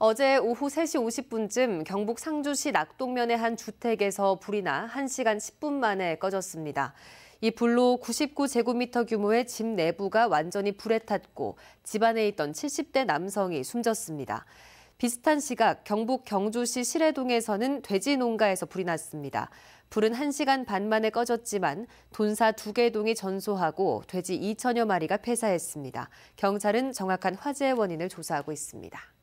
어제 오후 3시 50분쯤 경북 상주시 낙동면의 한 주택에서 불이 나 1시간 10분 만에 꺼졌습니다. 이 불로 99제곱미터 규모의 집 내부가 완전히 불에 탔고 집 안에 있던 70대 남성이 숨졌습니다. 비슷한 시각 경북 경주시 실해동에서는 돼지 농가에서 불이 났습니다. 불은 1시간 반 만에 꺼졌지만 돈사 2개 동이 전소하고 돼지 2천여 마리가 폐사했습니다. 경찰은 정확한 화재의 원인을 조사하고 있습니다.